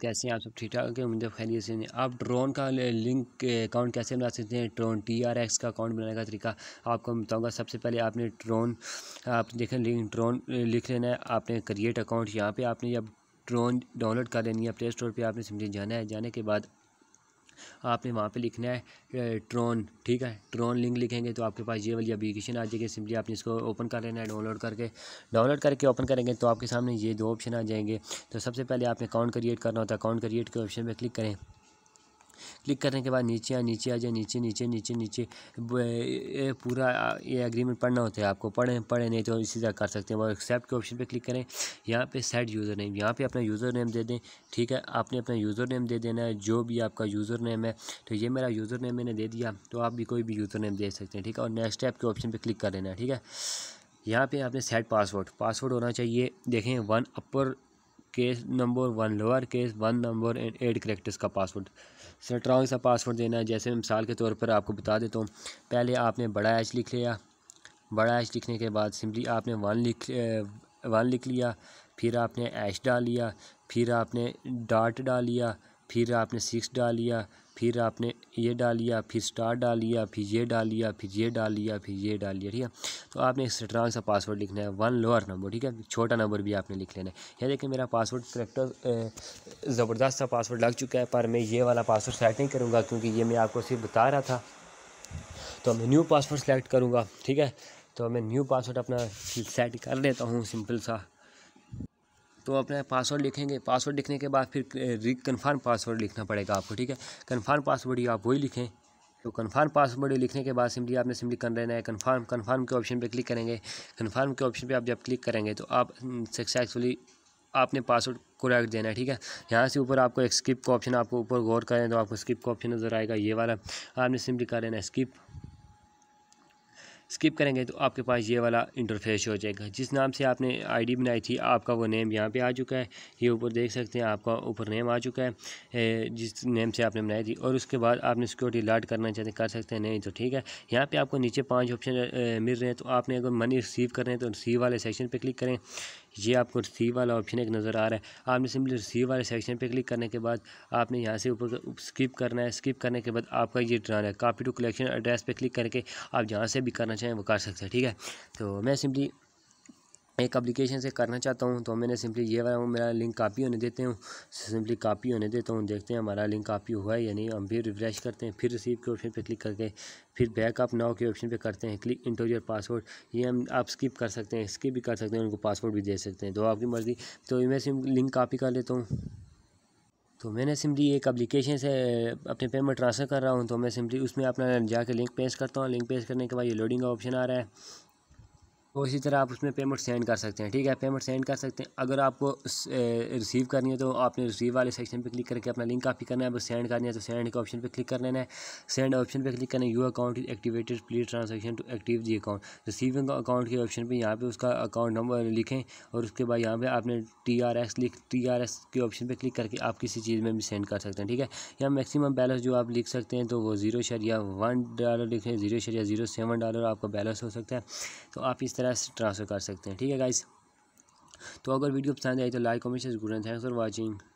कैसे हैं आप सब ठीक ठाक के उम्मीद खैरियत से आप ड्रोन का लिंक अकाउंट कैसे बना सकते हैं ड्रोन टी आर एक्स का अकाउंट बनाने का तरीका आपको मैं बताऊँगा सबसे पहले आपने ड्रोन आप देखें लिंक ड्रोन लिख लेना है आपने क्रिएट अकाउंट यहाँ पे आपने जब ड्रोन डाउनलोड कर लेनी है प्ले स्टोर पर आपने समझे जाना है जाने के बाद आपने वहाँ पे लिखना है ट्रोन ठीक है ट्रोन लिंक लिखेंगे तो आपके पास ये वाली एप्लीकेशन आ जाएगी सिंपली आपने इसको ओपन कर लेना है डाउनलोड करके डाउनलोड करके ओपन करेंगे तो आपके सामने ये दो ऑप्शन आ जाएंगे तो सबसे पहले आपने अकाउंट क्रिएट करना होता है अकाउंट क्रिएट के ऑप्शन पर क्लिक करें क्लिक करने के बाद नीचे आ नीचे आ जाए नीचे नीचे नीचे नीचे ये पूरा ये एग्रीमेंट पढ़ना होता है आपको पढ़ें पढ़ें नहीं तो इसी तरह कर सकते हैं और एक्सेप्ट के ऑप्शन पर क्लिक करें यहाँ पर सेट यूज़र नेम यहाँ पर अपना यूज़र नेम दे दें ठीक है आपने अपना यूज़र नेम दे देना है जो भी आपका यूज़र नेम है तो ये मेरा यूज़र नेम मैंने दे दिया तो आप भी कोई भी यूज़र नेम दे सकते हैं ठीक है और नेक्स्ट ऐप के ऑप्शन पर क्लिक कर लेना है ठीक है यहाँ पे आपने सेट पासवर्ड पासवर्ड होना चाहिए देखें one upper case number one lower case one number and eight characters का पासवर्ड स्ट्रॉन्ग सा पासवर्ड देना है जैसे मिसाल के तौर पर आपको बता देता हूँ पहले आपने बड़ा एच लिख लिया बड़ा एच लिखने के बाद सिंपली आपने वन लिख वन लिख लिया फिर आपने एच डाल लिया फिर आपने डाट डाल लिया फिर आपने सिक्स डाल लिया फिर आपने ये डालिया फिर स्टार डालिया फिर ये डालिया फिर ये डालिया फिर ये डालिया ठीक है तो आपने एक स्ट्रांग सा पासवर्ड लिखना है वन लोअर नंबर ठीक है छोटा नंबर भी आपने लिख लेना है यह देखिए मेरा पासवर्ड करेक्टर ज़बरदस्त सा पासवर्ड लग चुका है पर मैं ये वाला पासवर्ड सेट नहीं करूँगा क्योंकि ये मैं आपको सिर्फ बता रहा था तो मैं न्यू पासवर्ड सेलेक्ट करूँगा ठीक है तो मैं न्यू पासवर्ड अपना सेट कर लेता हूँ सिंपल सा तो अपना पासवर्ड लिखेंगे पासवर्ड लिखने के बाद फिर री कन्फर्म पासवर्ड लिखना पड़ेगा आपको ठीक है कन्फर्म पासवर्ड ही आप वही लिखें तो कन्फर्म पासवर्ड लिखने के बाद सिंपली आपने सिंपली कर लेना है कन्फर्म कन्फर्म के ऑप्शन पे क्लिक करेंगे कन्फर्म के ऑप्शन पे आप जब क्लिक करेंगे तो आप सक्सेसफुली आपने पासवर्ड को रख देना है ठीक है यहाँ से ऊपर आपको एक स्किप का ऑप्शन आपको ऊपर गौर करें तो आपको स्किप का ऑप्शन नज़र आएगा ये वाला आपने सिंपली कर लेना है स्किप स्किप करेंगे तो आपके पास ये वाला इंटरफेस हो जाएगा जिस नाम से आपने आईडी बनाई थी आपका वो नेम यहाँ पे आ चुका है ये ऊपर देख सकते हैं आपका ऊपर नेम आ चुका है जिस नेम से आपने बनाई थी और उसके बाद आपने सिक्योरिटी लाट करना चाहते कर सकते हैं नहीं तो ठीक है यहाँ पर आपको नीचे पाँच ऑप्शन मिल रहे हैं तो आपने अगर मनी रिसीव कर रहे हैं तो रिसीव वाले सेक्शन पर क्लिक करें ये आपको रिसीव वाला ऑप्शन एक नज़र आ रहा है आपने सिंपली रिसीव वाले सेक्शन पे क्लिक करने के बाद आपने यहाँ से ऊपर स्किप करना है स्किप करने के बाद आपका ये ड्रा है कापी टू कलेक्शन एड्रेस पर क्लिक करके आप जहाँ से भी करना चाहें वो कर सकते हैं ठीक है तो मैं सिंपली एक अप्लीकेशन से करना चाहता हूँ तो मैंने सिंपली ये वाला मेरा लिंक कापी होने देते हूँ सिंपली कापी होने देता हूँ देखते हैं हमारा लिंक कापी हुआ है या नहीं हम फिर रिफ्रेश करते हैं फिर रिसीव के ऑप्शन पे क्लिक करके फिर बैकअप नाव के ऑप्शन पे करते हैं क्लिक इंटोरियर पासवर्ड ये हम आप स्किप कर सकते हैं स्किप भी कर सकते हैं उनको पासवर्ड भी दे सकते हैं तो आपकी मर्ज़ी तो मैं सिम लिंक कापी कर लेता हूँ तो मैंने सिंपली एक अप्लीकेशन से अपने पेमेंट ट्रांसफ़र कर रहा हूँ तो मैं सिंपली उसमें अपना जाके लिंक पेश करता हूँ लिंक पेश करने के बाद ये लोडिंग का ऑप्शन आ रहा है और तो इसी तरह आप उसमें पेमेंट सेंड कर सकते हैं ठीक है पेमेंट सेंड कर सकते हैं अगर आपको रिसीव करनी है तो आपने रिसीव वाले सेक्शन पे क्लिक करके अपना लिंक काफ़ी करना है अब सेंड करनी है तो सेंड के ऑप्शन पे क्लिक कर लेना है सेंड ऑप्शन पे क्लिक करना है you account is activated please transaction to active G account receiving account के ऑप्शन पर यहाँ पर उसका अकाउंट नंबर लिखें और उसके बाद यहाँ पर आपने टी आर एस लिख टी आर एस के ऑप्शन पर क्लिक करके आप किसी चीज़ में भी सेंड कर सकते हैं ठीक है या मैक्सिमम बैलेंस जो आप लिख सकते हैं तो वो जीरो शरिया वन डॉलर लिखें जीरो शरिया जीरो सेवन डॉलर आपका बैलेंस हो सकता है तो आप इस तरह तरह से ट्रांसफ़र कर सकते हैं ठीक है गाइस तो अगर वीडियो पसंद आई तो like comment share good thanks for watching